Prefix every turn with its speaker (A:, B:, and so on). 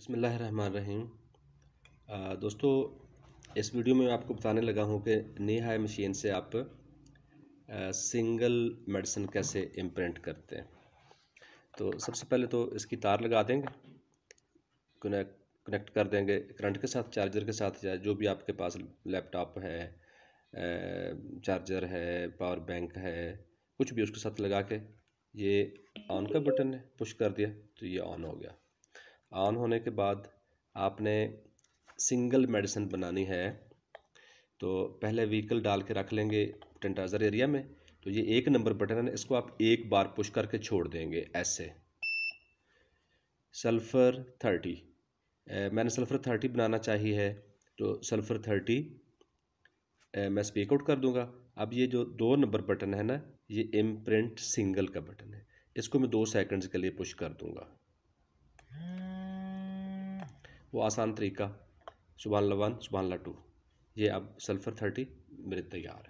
A: बसमीम दोस्तों इस वीडियो में आपको बताने लगा हूँ कि नेहाई मशीन से आप सिंगल मेडिसिन कैसे इम्प्रिंट करते हैं तो सबसे पहले तो इसकी तार लगा देंगे कनेक्ट कनेक्ट कर देंगे करंट के साथ चार्जर के साथ या जो भी आपके पास लैपटॉप है चार्जर है पावर बैंक है कुछ भी उसके साथ लगा के ये ऑन का बटन है पुश कर दिया तो ये ऑन हो गया ऑन होने के बाद आपने सिंगल मेडिसिन बनानी है तो पहले व्हीकल डाल के रख लेंगे टेंटाइजर एरिया में तो ये एक नंबर बटन है इसको आप एक बार पुश करके छोड़ देंगे ऐसे सल्फ़र थर्टी मैंने सल्फ़र थर्टी बनाना चाहिए है तो सल्फ़र थर्टी मैं स्पीक आउट कर दूंगा अब ये जो दो नंबर बटन है ना ये इम्प्रिंट सिंगल का बटन है इसको मैं दो सेकंड्स के लिए पुश कर दूंगा हम्म। वो आसान तरीका सुबह लवन सुबह लटू ये अब सल्फ़र थर्टी मेरे तैयार है